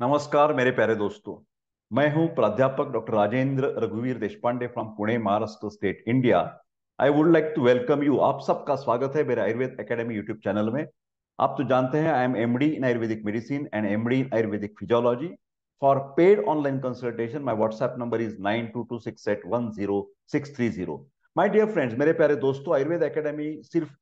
नमस्कार मेरे प्यारे दोस्तों मैं हूं प्राध्यापक डॉक्टर राजेंद्र रघुवीर Deshpande from Pune Maharashtra state India I would like to welcome you आप सबका स्वागत है मेरे आयुर्वेद एकेडमी यूट्यूब चैनल में आप तो जानते हैं I am MD in ayurvedic medicine and MD in ayurvedic physiology for paid online consultation my WhatsApp number is nine two two six eight one zero six three zero my dear friends मेरे प्यारे दोस्तों Ayurveda academy सिर्फ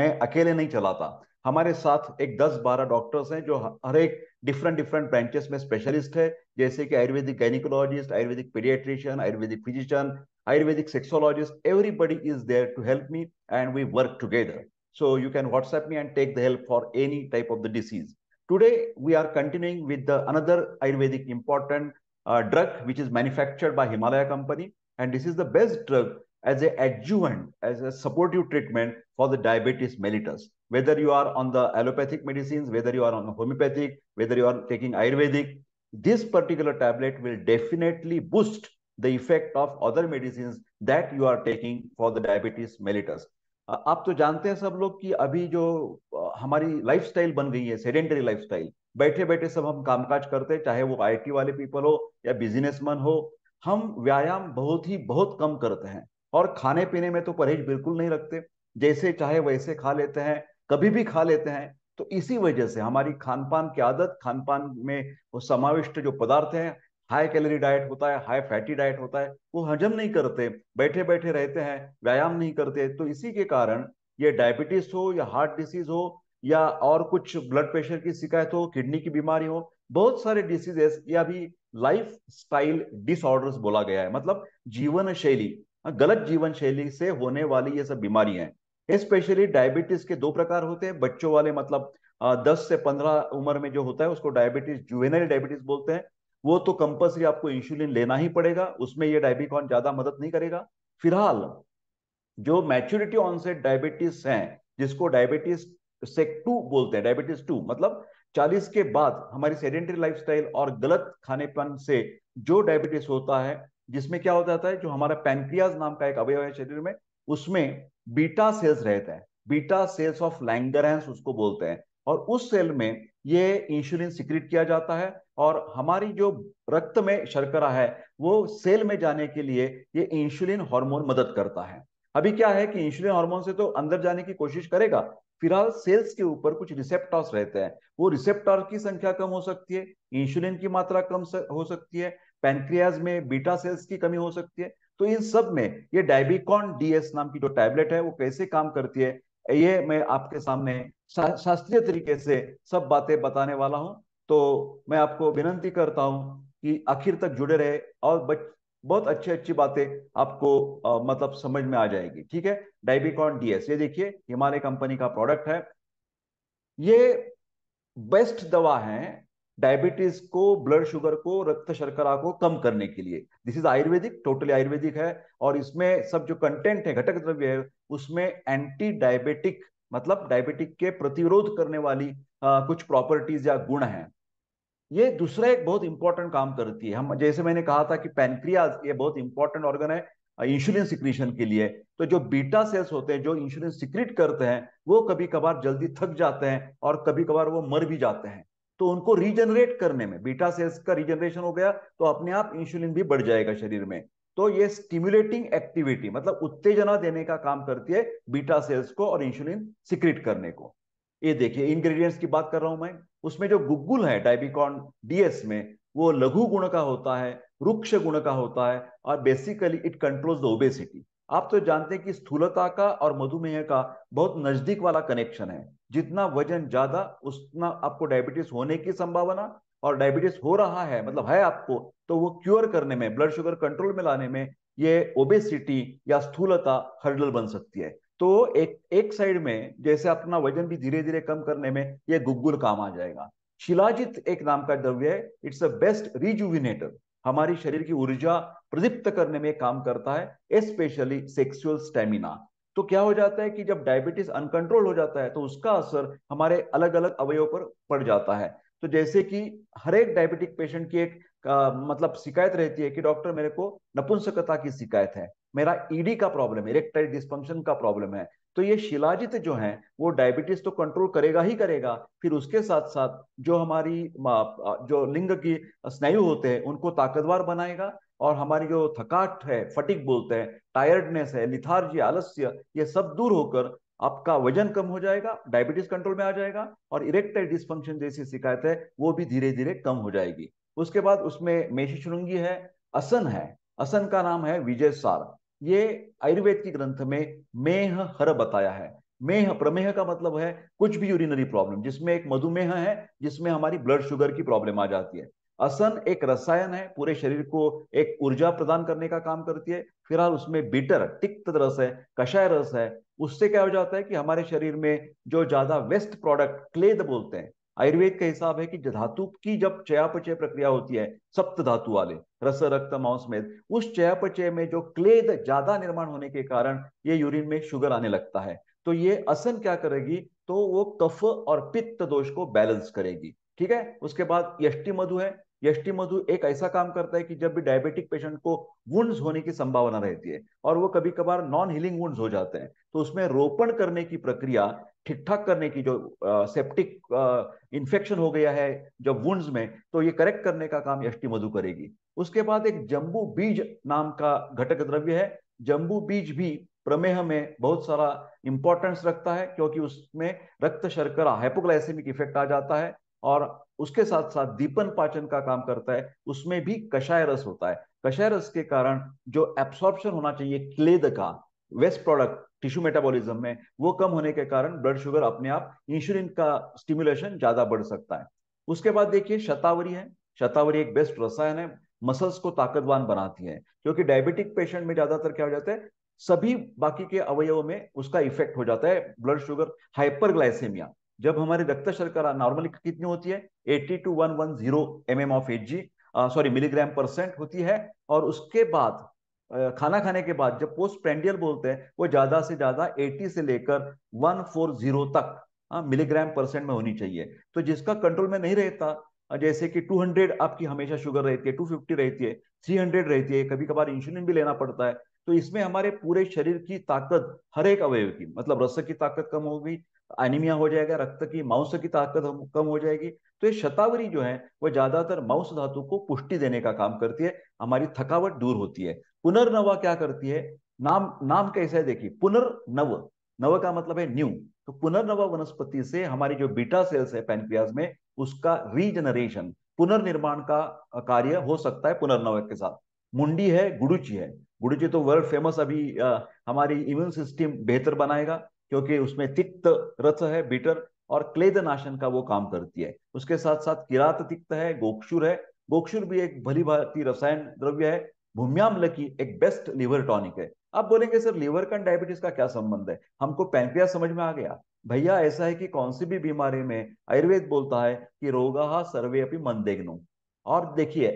मैं अकेले नहीं चलाता हमारे साथ एक 10-12 डॉक्टर्स हैं जो हर एक डिफरेंट डिफरेंट ब्रांचेस में स्पेशलिस्ट है जैसे कि ayurvedic gynaecologist ayurvedic paediatrician ayurvedic physician ayurvedic sexologist everybody is there to help me and we work together so you can whatsapp me and take the help for any type of the disease today we are continuing with the another ayurvedic important uh, drug which is manufactured by himalaya company and this is the best drug as a adjuvant, as a supportive treatment for the diabetes mellitus. Whether you are on the allopathic medicines, whether you are on homeopathic, whether you are taking Ayurvedic, this particular tablet will definitely boost the effect of other medicines that you are taking for the diabetes mellitus. आप तो जानते हैं सब लोग कि अभी जो हमारी लाइफस्टाइल बन गई है सेडेंटरी लाइफस्टाइल बैठे बैठे सब हम कामकाज करते हैं चाहे वो आईटी वाले पीपल हो या बिजनेसमैन हो हम व्यायाम बहुत ही बहुत कम करते हैं और खाने पीने में तो परहेज बिल्कुल नहीं रखते जैसे चाहे वैसे खा लेते हैं कभी भी खा लेते हैं तो इसी वजह से हमारी खान पान की आदत खान पान में वो समाविष्ट जो पदार्थ हैं हाई कैलोरी डाइट होता है हाई फैटी डाइट होता है वो हजम नहीं करते बैठे बैठे रहते हैं व्यायाम नहीं करते तो इसी के कारण ये डायबिटीज हो या हार्ट डिसीज हो या और कुछ ब्लड प्रेशर की शिकायत हो किडनी की बीमारी हो बहुत सारे डिसीजेस या भी लाइफ स्टाइल डिसऑर्डर्स बोला गया है मतलब जीवन शैली हाँ, गलत जीवन शैली से होने वाली ये सब बीमारियां हैं स्पेशली डायबिटीज के दो प्रकार होते हैं बच्चों वाले मतलब दस से पंद्रह उम्र में जो होता है उसको डायबिटीज जुवेनल डायबिटीज बोलते हैं वो तो कंपल्सरी आपको इंसुलिन लेना ही पड़ेगा उसमें ये डायबिकॉन ज्यादा मदद नहीं करेगा फिलहाल जो मैच्योरिटी ऑनसेट डायबिटीज हैं जिसको डायबिटीज से टू बोलते हैं डायबिटीज टू मतलब 40 के बाद हमारी सेडेंटरी लाइफस्टाइल और गलत खाने पान से जो डायबिटीज होता है जिसमें क्या हो जाता है जो हमारा पैंक्रियाज नाम का एक अवयव है शरीर में उसमें बीटा सेल्स रहता है बीटा सेल्स ऑफ लैंगरेंस उसको बोलते हैं और उस सेल में ये इंसुलिन सिक्रिट किया जाता है और हमारी जो रक्त में शर्करा है वो सेल में जाने के लिए ये इंसुलिन हार्मोन मदद करता है अभी क्या है कि इंसुलिन हार्मोन से तो अंदर जाने की कोशिश करेगा फिलहाल सेल्स के ऊपर कुछ रिसेप्टर्स रहते हैं वो रिसेप्टर की संख्या कम हो सकती है इंसुलिन की मात्रा कम हो सकती है पैनक्रियाज में बीटा सेल्स की कमी हो सकती है तो इन सब में ये डायबिकॉन डीएस नाम की जो टैबलेट है वो कैसे काम करती है ये मैं आपके सामने शा, शास्त्रीय तरीके से सब बातें बताने वाला हूं तो मैं आपको विनंती करता हूं कि आखिर तक जुड़े रहे और बहुत अच्छी अच्छी बातें आपको आ, मतलब समझ में आ जाएगी ठीक है डाइबिकॉन डीएस ये देखिए हिमालय कंपनी का प्रोडक्ट है ये बेस्ट दवा है डायबिटीज को ब्लड शुगर को रक्त शर्करा को कम करने के लिए this is ayurvedic totally ayurvedic है और इसमें सब जो कंटेंट है घटक द्रव्य है उसमें एंटी डायबिटिक मतलब डायबिटिक के प्रतिरोध करने वाली आ, कुछ प्रॉपर्टीज या गुण हैं ये दूसरा एक बहुत इंपॉर्टेंट काम करती है हम जैसे मैंने कहा था कि पैनक्रियाज ये बहुत इंपॉर्टेंट ऑर्गन है इंसुलिन सिक्रीशन के लिए तो जो बीटा सेल्स होते हैं जो इंसुलिन सिक्रीट करते हैं वो कभी कभार जल्दी थक जाते हैं और कभी कभार वो मर भी जाते हैं तो उनको रीजनरेट करने में बीटा सेल्स का रीजनरेशन हो गया तो अपने आप इंसुलिन भी बढ़ जाएगा शरीर में तो ये स्टिम्युलेटिंग एक्टिविटी मतलब उत्तेजना देने का काम करती है बीटा सेल्स को और इंसुलिन सिक्रीट करने को ये देखिए इंग्रेडिएंट्स की बात कर रहा हूं मैं उसमें जो गुग्गुल है डाइबिकॉन डीएस में वो लघु गुण का होता है रुक्ष गुण का होता है और basically it controls the obesity आप तो जानते हैं कि स्थूलता का और मधुमेह का बहुत नजदीक वाला कनेक्शन है जितना वजन ज्यादा उतना आपको डायबिटीज होने की संभावना और डायबिटीज हो रहा है मतलब है आपको तो वो क्योर करने में ब्लड शुगर कंट्रोल में लाने में ये ओबेसिटी या स्थूलता हर्डल बन सकती है तो एक एक साइड में जैसे अपना वजन भी धीरे धीरे कम करने में यह गुग्गुल काम आ जाएगा शिलाजित एक नाम का द्रव्य है इट्स अ बेस्ट रिजुविनेटर हमारी शरीर की ऊर्जा प्रदीप्त करने में काम करता है स्पेशली सेक्सुअल स्टेमिना तो क्या हो जाता है कि जब डायबिटीज अनकंट्रोल हो जाता है तो उसका असर हमारे अलग अलग अवयव पर पड़ जाता है तो जैसे कि हर एक डायबिटिक पेशेंट की एक आ, मतलब शिकायत रहती है कि डॉक्टर मेरे को नपुंसकता की शिकायत है मेरा ईडी e का प्रॉब्लम है इरेक्टाइल डिस्फंक्शन का प्रॉब्लम है तो ये शिलाजित जो है वो डायबिटीज तो कंट्रोल करेगा ही करेगा फिर उसके साथ साथ जो हमारी जो लिंग की स्नायु होते हैं उनको ताकतवर बनाएगा और हमारी जो थकाट है फटिक बोलते हैं टायर्डनेस है लिथार्जी आलस्य ये सब दूर होकर आपका वजन कम हो जाएगा डायबिटीज कंट्रोल में आ जाएगा और इरेक्टाइल डिस्फंक्शन जैसी शिकायत है वो भी धीरे धीरे कम हो जाएगी उसके बाद उसमें मेषी शुरुंगी है असन है असन का नाम है विजय सार ये आयुर्वेद के ग्रंथ में मेह हर बताया है मेह प्रमेह का मतलब है कुछ भी यूरिनरी प्रॉब्लम जिसमें एक मधुमेह है जिसमें हमारी ब्लड शुगर की प्रॉब्लम आ जाती है असन एक रसायन है पूरे शरीर को एक ऊर्जा प्रदान करने का काम करती है फिलहाल उसमें बीटर तिक्त रस है कषाय रस है उससे क्या हो जाता है कि हमारे शरीर में जो ज्यादा वेस्ट प्रोडक्ट क्लेद बोलते हैं आयुर्वेद का हिसाब है कि धातु की जब चयापचय प्रक्रिया होती है सप्त धातु वाले रस रक्त मांस में उस चयापचय में जो क्लेद ज्यादा निर्माण होने के कारण ये यूरिन में शुगर आने लगता है तो ये असन क्या करेगी तो वो कफ और पित्त दोष को बैलेंस करेगी ठीक है उसके बाद यष्टी मधु है यष्टी मधु एक ऐसा काम करता है कि जब भी डायबिटिक पेशेंट को वुंड्स होने की संभावना रहती है और वो कभी कभार नॉन हीलिंग वुंड्स हो जाते हैं तो उसमें रोपण करने की प्रक्रिया ठीक ठाक करने की जो आ, सेप्टिक इन्फेक्शन हो गया है जब वुंड्स में तो ये करेक्ट करने का काम यष्टी मधु करेगी उसके बाद एक जम्बू बीज नाम का घटक द्रव्य है जम्बू बीज भी प्रमेह में बहुत सारा इंपॉर्टेंस रखता है क्योंकि उसमें रक्त शर्करा हाइपोग्लाइसेमिक इफेक्ट आ जाता है और उसके साथ साथ दीपन पाचन का काम करता है उसमें भी कषाय रस होता है कषाय रस के कारण जो एब्सॉर्प्शन होना चाहिए क्लेद का वेस्ट प्रोडक्ट टिश्यू मेटाबॉलिज्म में वो कम होने के कारण ब्लड शुगर अपने आप इंसुलिन का स्टिमुलेशन ज्यादा बढ़ सकता है उसके बाद देखिए शतावरी है शतावरी एक बेस्ट रसायन है मसल्स को ताकतवान बनाती है क्योंकि डायबिटिक पेशेंट में ज्यादातर क्या हो जाता है सभी बाकी के अवयवों में उसका इफेक्ट हो जाता है ब्लड शुगर हाइपरग्लाइसेमिया जब हमारे रक्त शर्करा नॉर्मली कितनी होती है 80 to 110 one zero M of H G sorry milligram percent होती है और उसके बाद खाना खाने के बाद जब पोस्ट प्रेंडियल बोलते हैं वो ज्यादा से ज्यादा 80 से लेकर 140 तक मिलीग्राम परसेंट में होनी चाहिए तो जिसका कंट्रोल में नहीं रहता जैसे कि 200 आपकी हमेशा शुगर रहती है 250 रहती है 300 रहती है कभी कभार इंसुलिन भी लेना पड़ता है तो इसमें हमारे पूरे शरीर की ताकत हर एक अवयव की मतलब रस की ताकत कम होगी एनीमिया हो जाएगा रक्त की मांस की ताकत कम हो जाएगी तो ये शतावरी जो है वह ज्यादातर मांस धातु को पुष्टि देने का काम करती है हमारी थकावट दूर होती है पुनर्नवा क्या करती है नाम नाम कैसा है देखिए पुनर्नव नव का मतलब है न्यू तो पुनर्नवा वनस्पति से हमारी जो बीटा सेल्स है पैनक्रियाज में उसका रीजनरेशन पुनर्निर्माण का कार्य हो सकता है पुनर्नव के साथ मुंडी है गुड़ुची है गुड़ जी तो वर्ल्ड फेमस अभी आ, हमारी इम्यून सिस्टम बेहतर बनाएगा क्योंकि उसमें तिक्त रस है बीटर और क्लेद नाशन का वो काम करती है उसके साथ साथ किरात तिक्त है गोक्षुर है गोक्षुर भी एक भली भांति रसायन द्रव्य है भूम्याम्ल की एक बेस्ट लिवर टॉनिक है आप बोलेंगे सर लिवर का डायबिटीज का क्या संबंध है हमको पैंक्रिया समझ में आ गया भैया ऐसा है कि कौन सी भी बीमारी में आयुर्वेद बोलता है कि रोगा सर्वे अपनी मन देखनो और देखिए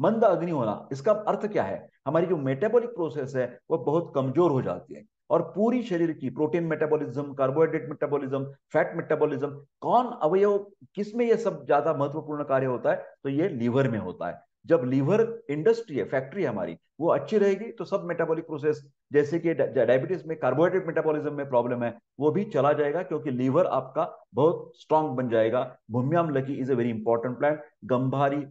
मंद अग्नि होना इसका अर्थ क्या है हमारी जो मेटाबॉलिक प्रोसेस है वह बहुत कमजोर हो जाती है और पूरी शरीर की protein metabolism carbohydrate metabolism fat metabolism कौन अवयव किस में यह सब ज्यादा महत्वपूर्ण कार्य होता है तो ये लीवर में होता है जब लीवर इंडस्ट्री है फैक्ट्री है हमारी वो अच्छी रहेगी तो सब मेटाबॉलिक प्रोसेस जैसे कि डायबिटीज में कार्बोहाइड्रेट मेटाबॉलिज्म में प्रॉब्लम है वो भी चला जाएगा क्योंकि लीवर आपका बहुत स्ट्रांग बन जाएगा भूम्याम लकी is a very important plant गंभारी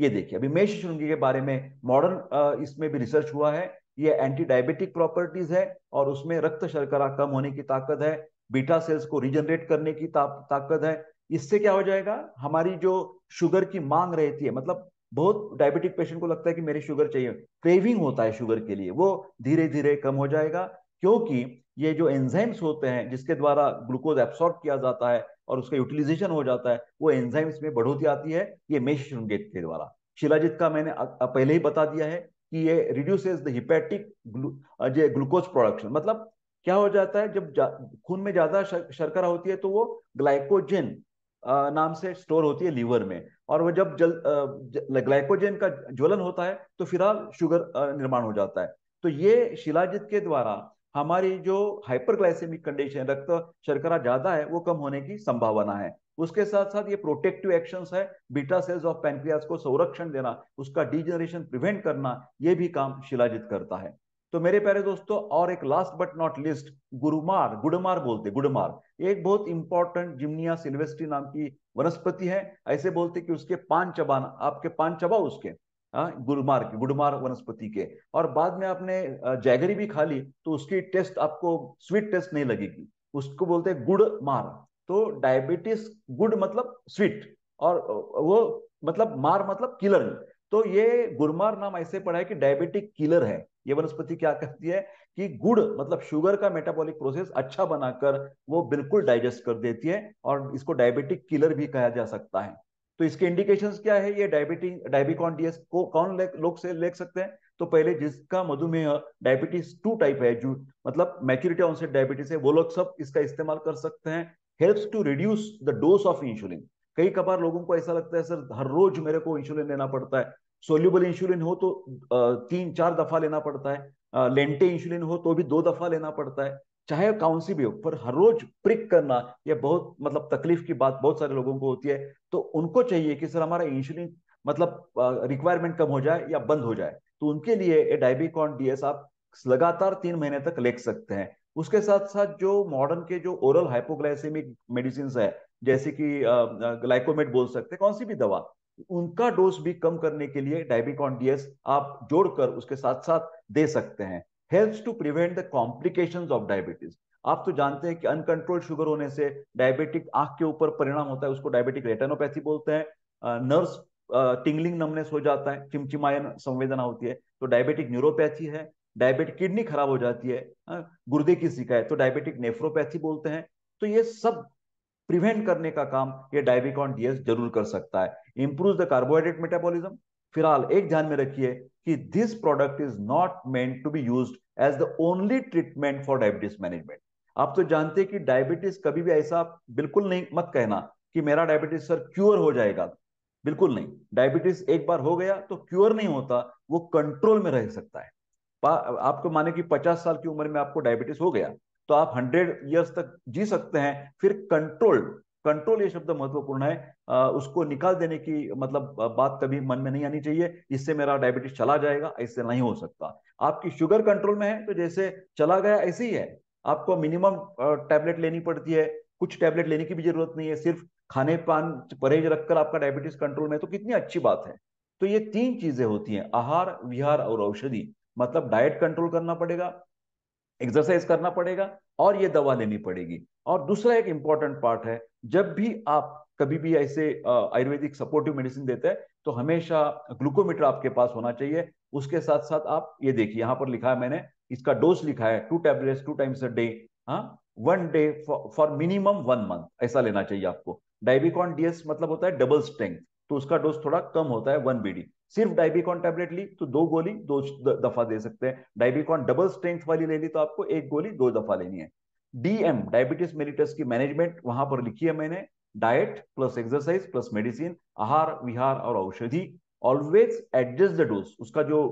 ये देखिए अभी मेष श्रृंगी के बारे में मॉडर्न इसमें भी रिसर्च हुआ है ये एंटी डायबिटिक प्रॉपर्टीज है और उसमें रक्त शर्करा कम होने की ताकत है बीटा सेल्स को रिजनरेट करने की ता, ताकत है इससे क्या हो जाएगा हमारी जो शुगर की मांग रहती है मतलब बहुत डायबिटिक पेशेंट को लगता है कि मेरे शुगर चाहिए क्रेविंग होता है शुगर के लिए वो धीरे धीरे कम हो जाएगा क्योंकि ये जो एंजाइम्स होते हैं जिसके द्वारा ग्लूकोज एब्सॉर्ब किया जाता है और उसका यूटिलाइजेशन हो जाता है वो एंजाइम्स में बढ़ोतरी आती है ये मेशम गेट के द्वारा शिलाजित का मैंने पहले ही बता दिया है कि ये reduces the hepatic glu, glucose production मतलब क्या हो जाता है जब जा, खून में ज्यादा शर्करा होती है तो वो ग्लाइकोजन नाम से स्टोर होती है लीवर में और वह जब जल, जल ग्लाइकोजन का ज्वलन होता है तो फिलहाल शुगर निर्माण हो जाता है तो ये शिलाजित के द्वारा हमारी जो हाइपरग्लाइसेमिक कंडीशन रक्त शर्करा ज्यादा है वो कम होने की संभावना है उसके साथ साथ ये प्रोटेक्टिव एक्शंस है बीटा सेल्स ऑफ पेनक्रियाज को संरक्षण देना उसका डिजनरेशन प्रिवेंट करना ये भी काम शिलाजित करता है तो मेरे प्यारे दोस्तों और एक लास्ट बट नॉट लिस्ट गुरुमार गुडमार बोलते गुडमार एक बहुत इंपॉर्टेंट जिमनिया सिल्वेस्ट्री नाम की वनस्पति है ऐसे बोलते कि उसके पान चबाना आपके पान चबाओ उसके हाँ, गुड़मार की गुडमार वनस्पति के और बाद में आपने जैगरी भी खा ली तो उसकी टेस्ट आपको स्वीट टेस्ट नहीं लगेगी उसको बोलते हैं गुड़ मार तो डायबिटीज गुड मतलब स्वीट और वो मतलब मार मतलब किलर तो ये गुरमार नाम ऐसे पड़ा है कि डायबिटिक किलर है ये वनस्पति क्या करती है कि गुड़ मतलब शुगर का मेटाबॉलिक प्रोसेस अच्छा बनाकर वो बिल्कुल डाइजेस्ट कर देती है और इसको डायबिटिक किलर भी कहा जा सकता है तो इसके इंडिकेशंस क्या है ये डायबिटीज डीएस को कौन लोग से ले सकते हैं तो पहले जिसका मधुमेह डायबिटीज टू टाइप है जो मतलब मैच्योरिटी ऑनसेट डायबिटीज है वो लोग सब इसका इस्तेमाल कर सकते हैं helps to reduce the dose of insulin कई कबार लोगों को ऐसा लगता है सर हर रोज मेरे को इंसुलिन लेना पड़ता है सोल्यूबल इंसुलिन हो तो तीन चार दफा लेना पड़ता है लेंटे इंसुलिन हो तो भी दो दफा लेना पड़ता है चाहे कौन सी भी हो पर हर रोज प्रिक करना यह बहुत मतलब तकलीफ की बात बहुत सारे लोगों को होती है तो उनको चाहिए कि सर हमारा इंसुलिन मतलब रिक्वायरमेंट कम हो जाए या बंद हो जाए तो उनके लिए डायबिकॉन डीएस आप लगातार तीन महीने तक ले सकते हैं उसके साथ साथ जो मॉडर्न के जो ओरल हाइपोग्लाइसेमिक मेडिसिन है जैसे कि ग्लाइकोमेट बोल सकते हैं कौन सी भी दवा उनका डोज भी कम करने के लिए डायबिकॉन डीएस आप जोड़कर उसके साथ साथ दे सकते हैं helps to prevent the complications of diabetes आप तो जानते हैं कि अनकंट्रोल्ड शुगर होने से डायबिटिक आंख के ऊपर परिणाम होता है उसको डायबिटिक रेटेनोपैथी बोलते हैं नर्व्स टिंगलिंग नमनेस हो जाता है चिमचिमायन संवेदना होती है तो डायबिटिक न्यूरोपैथी है डायबिटिक किडनी खराब हो जाती है गुर्दे की शिकायत तो डायबिटिक नेफ्रोपैथी बोलते हैं तो ये सब प्रिवेंट करने का काम ये डायबिकॉन डीएस जरूर कर सकता है इंप्रूव द कार्बोहाइड्रेट मेटाबॉलिज्म फिलहाल एक ध्यान में रखिए कि this product is not meant to be used as the only treatment for diabetes management आप तो जानते हैं कि डायबिटीज कभी भी ऐसा बिल्कुल नहीं मत कहना कि मेरा डायबिटीज सर क्योर हो जाएगा बिल्कुल नहीं डायबिटीज एक बार हो गया तो क्योर नहीं होता वो कंट्रोल में रह सकता है आपको माने कि 50 साल की उम्र में आपको डायबिटीज हो गया तो आप 100 इयर्स तक जी सकते हैं फिर कंट्रोल्ड कंट्रोल ये शब्द महत्वपूर्ण है उसको निकाल देने की मतलब बात कभी मन में नहीं आनी चाहिए इससे मेरा डायबिटीज चला जाएगा ऐसे नहीं हो सकता आपकी शुगर कंट्रोल में है तो जैसे चला गया ऐसे ही है आपको मिनिमम टैबलेट लेनी पड़ती है कुछ टैबलेट लेने की भी जरूरत नहीं है सिर्फ खाने पान परहेज रखकर आपका डायबिटीज कंट्रोल में है तो कितनी अच्छी बात है तो ये तीन चीजें होती हैं आहार विहार और औषधि मतलब डाइट कंट्रोल करना पड़ेगा एक्सरसाइज करना पड़ेगा और ये दवा लेनी पड़ेगी और दूसरा एक इंपॉर्टेंट पार्ट है जब भी आप कभी भी ऐसे आयुर्वेदिक सपोर्टिव मेडिसिन देते हैं तो हमेशा ग्लूकोमीटर आपके पास होना चाहिए उसके साथ साथ आप ये देखिए यहाँ पर लिखा है मैंने इसका डोज लिखा है two tablets two times a day हाँ one day for minimum one month ऐसा लेना चाहिए आपको डायबिकॉन डीएस मतलब होता है डबल स्ट्रेंथ तो उसका डोज थोड़ा कम होता है वन बीडी सिर्फ डायबिकॉन टैबलेट ली तो दो गोली दो दफा दे सकते हैं डायबिकॉन डबल स्ट्रेंथ वाली ले ली तो आपको एक गोली दो दफा लेनी है डीएम डायबिटीज मेलिटस की मैनेजमेंट वहां पर लिखी है मैंने diet plus exercise plus medicine आहार विहार और औषधि ऑलवेज एडजस्ट द डोज उसका जो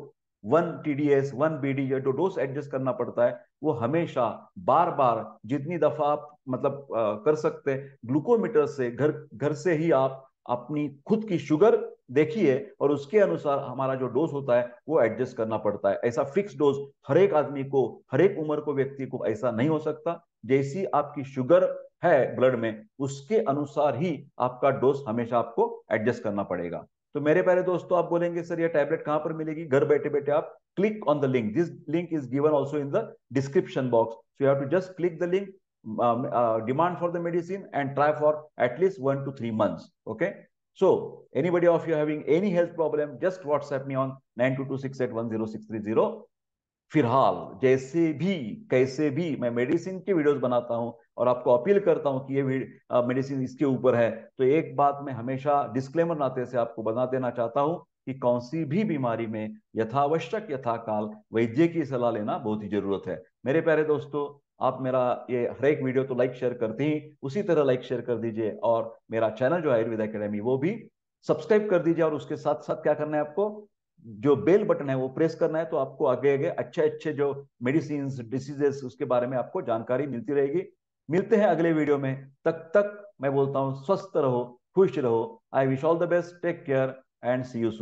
one T D S one B D जो डोज एडजस्ट करना पड़ता है वो हमेशा बार बार जितनी दफा आप मतलब आ, कर सकते हैं ग्लूकोमीटर से घर घर से ही आप अपनी खुद की शुगर देखिए और उसके अनुसार हमारा जो डोज होता है वो एडजस्ट करना पड़ता है ऐसा फिक्स डोज हर एक आदमी को हर एक उम्र को व्यक्ति को ऐसा नहीं हो सकता जैसी आपकी शुगर है ब्लड में उसके अनुसार ही आपका डोज हमेशा आपको एडजस्ट करना पड़ेगा तो मेरे प्यारे दोस्तों आप बोलेंगे सर ये टैबलेट कहां पर मिलेगी घर बैठे बैठे आप click on the link this link is given also in the description box so you have to just click the link demand for the medicine and try for at least one two three months okay So anybody of you having any health problem, just WhatsApp me on 9226810630. फिलहाल जैसे भी कैसे भी मैं medicine के videos बनाता हूं और आपको अपील करता हूं कि ये मेडिसिन इसके ऊपर है तो एक बात मैं हमेशा डिस्क्लेमर नाते से आपको बता देना चाहता हूं कि कौन सी भी बीमारी में यथावश्यक यथाकाल वैद्य की सलाह लेना बहुत ही जरूरत है मेरे प्यारे दोस्तों आप मेरा ये हर एक वीडियो तो लाइक शेयर करते ही उसी तरह लाइक शेयर कर दीजिए और मेरा चैनल जो आयुर्वेद अकेडमी वो भी सब्सक्राइब कर दीजिए और उसके साथ साथ क्या करना है आपको जो बेल बटन है वो प्रेस करना है तो आपको आगे आगे अच्छे अच्छे जो मेडिसिन डिसीजेस उसके बारे में आपको जानकारी मिलती रहेगी मिलते हैं अगले वीडियो में तक तक मैं बोलता हूँ स्वस्थ रहो खुश रहो I wish all the best take care and see you soon